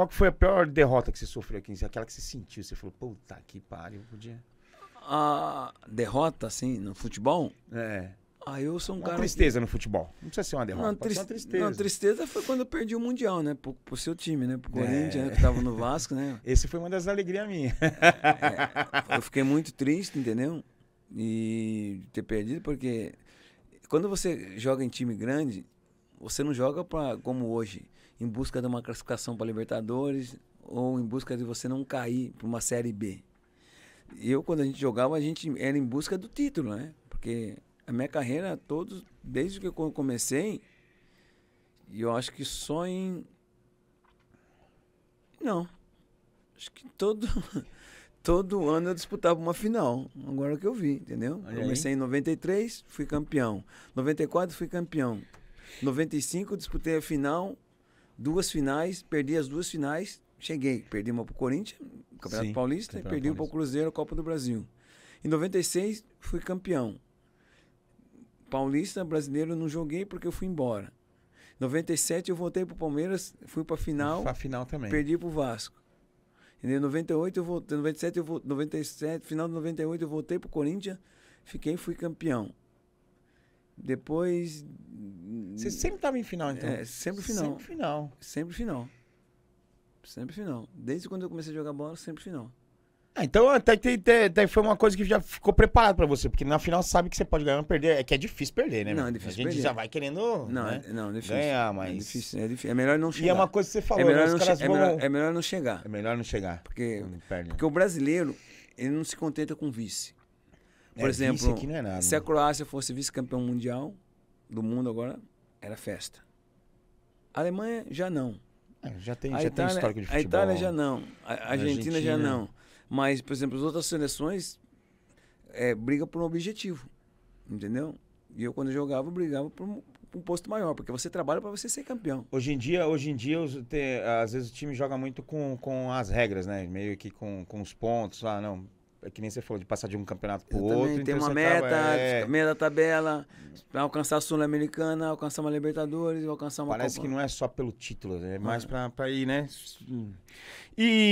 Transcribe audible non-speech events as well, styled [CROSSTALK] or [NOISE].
Qual que foi a pior derrota que você sofreu aqui? Aquela que você sentiu, você falou, puta que pariu, podia. A derrota, assim, no futebol? É. Aí ah, eu sou um uma cara. tristeza que... no futebol. Não precisa ser uma derrota. Não, uma tristeza. Não, tristeza foi quando eu perdi o Mundial, né? Pro, pro seu time, né? Pro é. Corinthians, é. né? Que tava no Vasco, né? [LAUGHS] Esse foi uma das alegrias minhas. é, é, eu fiquei muito triste, entendeu? E ter perdido, porque quando você joga em time grande, você não joga pra, como hoje, em busca de uma classificação para Libertadores ou em busca de você não cair para uma Série B. Eu, quando a gente jogava, a gente era em busca do título, né? Porque a minha carreira, todos, desde que eu comecei, e eu acho que só em. Não. Acho que todo. [LAUGHS] todo ano eu disputava uma final. Agora que eu vi, entendeu? Comecei em 93, fui campeão. 94, fui campeão. 95 disputei a final, duas finais, perdi as duas finais, cheguei. Perdi uma pro Corinthians, Campeonato Sim, Paulista, e perdi Paulista. uma pro Cruzeiro, Copa do Brasil. Em 96, fui campeão. Paulista, brasileiro, não joguei porque eu fui embora. 97 eu voltei pro Palmeiras, fui pra final. Pra final também. Perdi pro Vasco. Em 98 eu voltei, 97 eu voltei, 97, final de 98 eu voltei pro Corinthians, fiquei fui campeão. Depois você sempre estava em final, então? É, sempre final. Sempre final. Sempre final. Sempre final. Desde quando eu comecei a jogar bola, sempre final. Ah, então até, até, até foi uma coisa que já ficou preparado pra você, porque na final sabe que você pode ganhar ou perder. É que é difícil perder, né? Não, é difícil A gente perder. já vai querendo não, né? é, não, é difícil. ganhar, é mas... É, difícil, é, difícil. é melhor não chegar. E é uma coisa que você é falou, né, é melhor, né? não, che é, melhor, é melhor não chegar. É melhor não chegar. Porque, né? porque o brasileiro, ele não se contenta com vice. Por é, exemplo, vice nada, se a né? Croácia fosse vice-campeão mundial do mundo agora, era festa. A Alemanha já não. É, já tem, já Itália, tem histórico de futebol. A Itália já não. A, a Argentina, Argentina, já não. Mas, por exemplo, as outras seleções é, brigam por um objetivo. Entendeu? E eu, quando jogava, brigava por um, um posto maior, porque você trabalha para você ser campeão. Hoje em dia, hoje em dia os, às vezes o time joga muito com, com as regras, né? Meio que com, com os pontos. Ah, não, é que nem você falou, de passar de um campeonato para o outro. Então tem uma meta, meta é... meia da tabela, para alcançar a Sul-Americana, alcançar uma Libertadores, alcançar uma Parece Copa. que não é só pelo título, é mais é. para para ir, né? E